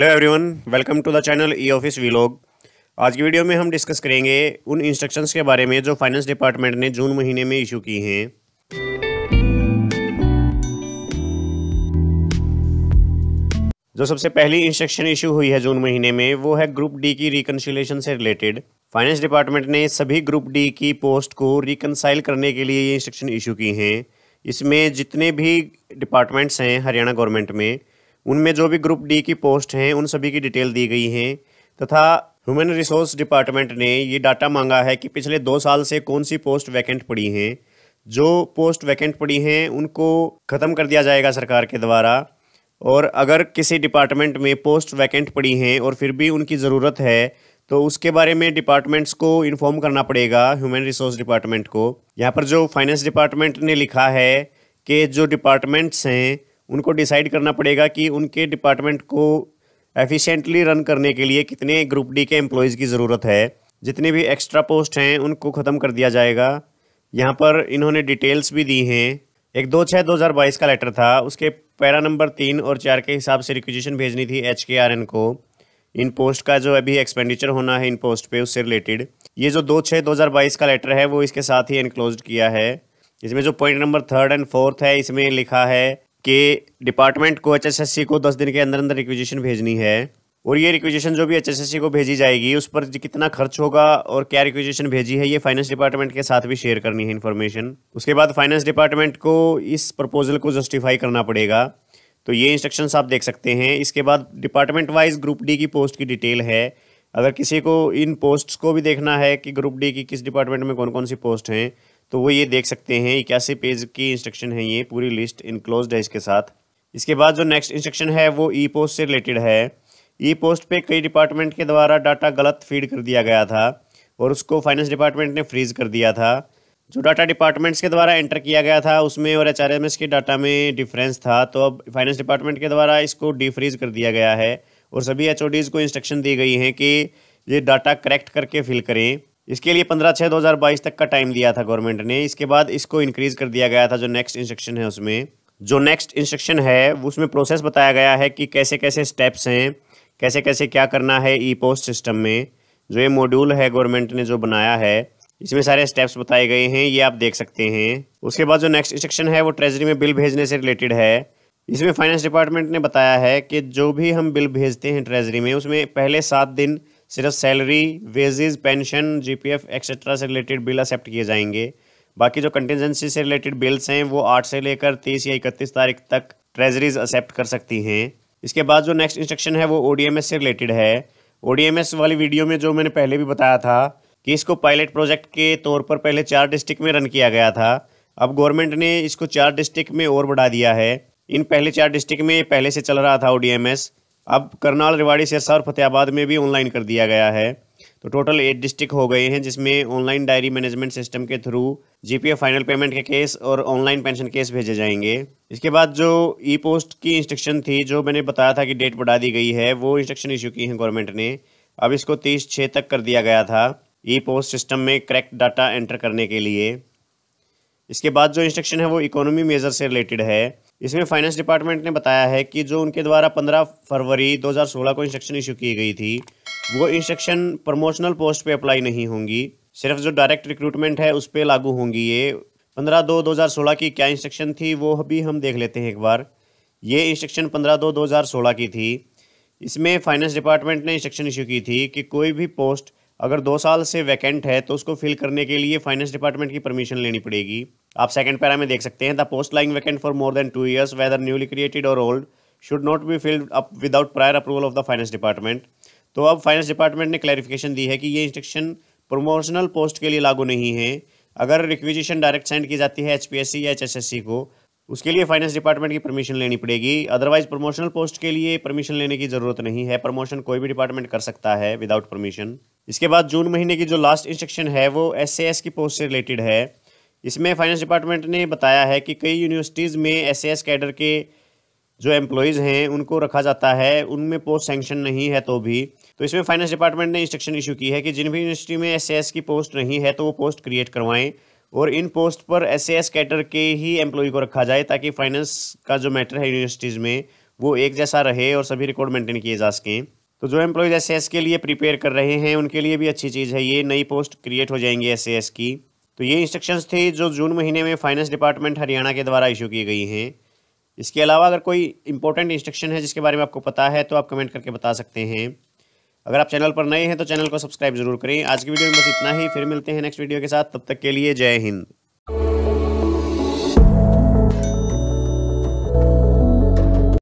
hello everyone welcome to the channel E office vlog आज की video में हम डिस्कस करेंगे उन इंस्ट्रक्शंस के बारे में जो फाइनेंस डिपार्टमेंट ने जून महीने में इशू की हैं जो सबसे पहली इंस्ट्रक्शन इशू हुई है जून महीने में वो है ग्रुप डी की रिकनसिलेशन से रिलेटेड फाइनेंस डिपार्टमेंट ने सभी ग्रुप डी की पोस्ट को रिकनसाइल करने के लिए ये इंस्ट्रक्शन इशू की हैं इसमें जितने भी डिपार्टमेंट्स हैं हरियाणा गवर्नमेंट में उनमें जो भी ग्रुप डी की पोस्ट हैं उन सभी की डिटेल दी गई हैं तथा ह्यूमन रिसोर्स डिपार्टमेंट ने ये डाटा मांगा है कि पिछले दो साल से कौन सी पोस्ट वैकेंट पड़ी हैं जो पोस्ट वैकेंट पड़ी हैं उनको ख़त्म कर दिया जाएगा सरकार के द्वारा और अगर किसी डिपार्टमेंट में पोस्ट वैकेंट पड़ी हैं और फिर भी उनकी ज़रूरत है तो उसके बारे में डिपार्टमेंट्स को इन्फॉर्म करना पड़ेगा ह्यूमन रिसोर्स डिपार्टमेंट को यहाँ पर जो फाइनेंस डिपार्टमेंट ने लिखा है कि जो डिपार्टमेंट्स हैं उनको डिसाइड करना पड़ेगा कि उनके डिपार्टमेंट को एफिशिएंटली रन करने के लिए कितने ग्रुप डी के एम्प्लॉयज़ की ज़रूरत है जितने भी एक्स्ट्रा पोस्ट हैं उनको ख़त्म कर दिया जाएगा यहाँ पर इन्होंने डिटेल्स भी दी हैं एक दो छः दो हज़ार बाईस का लेटर था उसके पैरा नंबर तीन और चार के हिसाब से रिक्विजेशन भेजनी थी एच के आर एन को इन पोस्ट का जो अभी एक्सपेंडिचर होना है इन पोस्ट पे उससे रिलेटेड ये जो दो छः दो हज़ार बाईस का लेटर है वो इसके साथ ही इनक्लोज किया है इसमें जो point number third and fourth है इसमें लिखा है कि डिपार्टमेंट को एच को दस दिन के अंदर अंदर रिक्विजिशन भेजनी है और ये रिक्विजिशन जो भी एच को भेजी जाएगी उस पर कितना खर्च होगा और क्या रिक्विजिशन भेजी है ये फाइनेंस डिपार्टमेंट के साथ भी शेयर करनी है इन्फॉर्मेशन उसके बाद फाइनेंस डिपार्टमेंट को इस प्रपोजल को जस्टिफाई करना पड़ेगा तो ये इंस्ट्रक्शंस आप देख सकते हैं इसके बाद डिपार्टमेंट वाइज ग्रुप डी की पोस्ट की डिटेल है अगर किसी को इन पोस्ट्स को भी देखना है कि ग्रुप डी की किस डिपार्टमेंट में कौन कौन सी पोस्ट हैं तो वो ये देख सकते हैं इक्यासी पेज की इंस्ट्रक्शन है ये पूरी लिस्ट इनक्लोज है इसके साथ इसके बाद जो नेक्स्ट इंस्ट्रक्शन है वो ई पोस्ट से रिलेटेड है ई पोस्ट पे कई डिपार्टमेंट के द्वारा डाटा गलत फीड कर दिया गया था और उसको फाइनेंस डिपार्टमेंट ने फ्रीज कर दिया था जो डाटा डिपार्टमेंट्स के द्वारा एंटर किया गया था उसमें और एच के डाटा में डिफरेंस था तो अब फाइनेंस डिपार्टमेंट के द्वारा इसको डीफ्रीज कर दिया गया है और सभी एच को इंस्ट्रक्शन दी गई हैं कि ये डाटा करेक्ट करके फिल करें इसके लिए पंद्रह छः दो हज़ार बाईस तक का टाइम दिया था गवर्नमेंट ने इसके बाद इसको इंक्रीज़ कर दिया गया था जो नेक्स्ट इंस्ट्रक्शन है उसमें जो नेक्स्ट इंस्ट्रक्शन है उसमें प्रोसेस बताया गया है कि कैसे कैसे स्टेप्स हैं कैसे कैसे क्या करना है ई पोस्ट सिस्टम में जो ये मॉड्यूल है गवर्नमेंट ने जो बनाया है इसमें सारे स्टेप्स बताए गए हैं ये आप देख सकते हैं उसके बाद जो नेक्स्ट इंस्ट्रक्शन है वो ट्रेजरी में बिल भेजने से रिलेटेड है इसमें फाइनेंस डिपार्टमेंट ने बताया है कि जो भी हम बिल भेजते हैं ट्रेजरी में उसमें पहले सात दिन सिर्फ salary wages pension GPF etcetera से रिलेटेड बिल एक्सेप्ट किए जाएंगे बाकी जो कंटेंजेंसी से रिलेटेड बिल्स हैं वो आठ से लेकर तीस या इकतीस तारीख तक ट्रेजरीज एक्सेप्ट कर सकती हैं इसके बाद जो नेक्स्ट इंस्ट्रक्शन है वो एस से रिलेटेड है एस वाली वीडियो में जो मैंने पहले भी बताया था कि इसको पायलट प्रोजेक्ट के तौर पर पहले चार डिस्ट्रिक्ट में रन किया गया था अब गवर्नमेंट ने इसको चार डिस्ट्रिक्ट में और बढ़ा दिया है इन पहले चार डिस्ट्रिक्ट में पहले से चल रहा था ओडीएमएस अब करनाल रेवाड़ी सिरसा और फतेहाबाद में भी ऑनलाइन कर दिया गया है तो टोटल एट डिस्ट्रिक्ट हो गए हैं जिसमें ऑनलाइन डायरी मैनेजमेंट सिस्टम के थ्रू जीपीएफ फाइनल पेमेंट के केस और ऑनलाइन पेंशन केस भेजे जाएंगे इसके बाद जो ई पोस्ट की इंस्ट्रक्शन थी जो मैंने बताया था कि डेट बढ़ा दी गई है वो इंस्ट्रक्शन इशू की है गवर्नमेंट ने अब इसको तीस छः तक कर दिया गया था ई पोस्ट सिस्टम में करेक्ट डाटा एंटर करने के लिए इसके बाद जो इंस्ट्रक्शन है वो इकोनॉमी मेजर से रिलेटेड है इसमें फाइनेंस डिपार्टमेंट ने बताया है कि जो उनके द्वारा 15 फरवरी 2016 को इंस्ट्रक्शन इशू की गई थी वो इंस्ट्रक्शन प्रमोशनल पोस्ट पे अप्लाई नहीं होंगी सिर्फ जो डायरेक्ट रिक्रूटमेंट है उस पर लागू होंगी ये पंद्रह दो दो हज़ार सोलह की क्या इंस्ट्रक्शन थी वो भी हम देख लेते हैं एक बार ये इंस्ट्रक्शन पंद्रह दो दो हज़ार सोलह की थी इसमें फाइनेंस डिपार्टमेंट ने इंस्ट्रक्शन इशू की थी कि कोई भी पोस्ट अगर दो साल से वैकेंट है तो उसको फिल करने के लिए फाइनेंस डिपार्टमेंट की परमिशन लेनी पड़ेगी आप सेकंड पैरा में देख सकते हैं the post lying vacant for more than two years whether newly created और old should not be filled up without prior approval of the finance department तो अब फाइनेंस डिपार्टमेंट ने क्लैरिफिकेशन दी है कि ये इंस्ट्रक्शन प्रमोशनल पोस्ट के लिए लागू नहीं है अगर रिक्विजिशन डायरेक्ट सेंड की जाती है एच या एच को उसके लिए फाइनेंस डिपार्टमेंट की परमिशन लेनी पड़ेगी अदरवाइज प्रमोशनल पोस्ट के लिए परमिशन लेने की ज़रूरत नहीं है प्रमोशन कोई भी डिपार्टमेंट कर सकता है विदाउट परमिशन इसके बाद जून महीने की जो लास्ट इंस्ट्रक्शन है वो एस की पोस्ट से रिलेटेड है इसमें फाइनेंस डिपार्टमेंट ने बताया है कि कई यूनिवर्सिटीज़ में एस एस कैडर के जो एम्प्लॉयज़ हैं उनको रखा जाता है उनमें पोस्ट सेंक्शन नहीं है तो भी तो इसमें फाइनेंस डिपार्टमेंट ने इंस्ट्रक्शन इशू की है कि जिन भी यूनिवर्सिटी में एस की पोस्ट नहीं है तो वो पोस्ट क्रिएट करवाएं और इन पोस्ट पर एस एस कैडर के ही एम्प्लॉय को रखा जाए ताकि फाइनेंस का जो मैटर है यूनिवर्सिटीज़ में वो एक जैसा रहे और सभी रिकॉर्ड मेंटेन किए जा सकें तो जो एम्प्लॉयज़ एस के लिए प्रिपेयर कर रहे हैं उनके लिए भी अच्छी चीज़ है ये नई पोस्ट क्रिएट हो जाएंगी एस की तो ये इंस्ट्रक्शंस थे जो जून महीने में फाइनेंस डिपार्टमेंट हरियाणा के द्वारा इशू की गई हैं इसके अलावा अगर कोई इंपॉर्टेंट इंस्ट्रक्शन है जिसके बारे में आपको पता है तो आप कमेंट करके बता सकते हैं अगर आप चैनल पर नए हैं तो चैनल को सब्सक्राइब जरूर करें आज की वीडियो में बस इतना ही फिर मिलते हैं नेक्स्ट वीडियो के साथ तब तक के लिए जय हिंद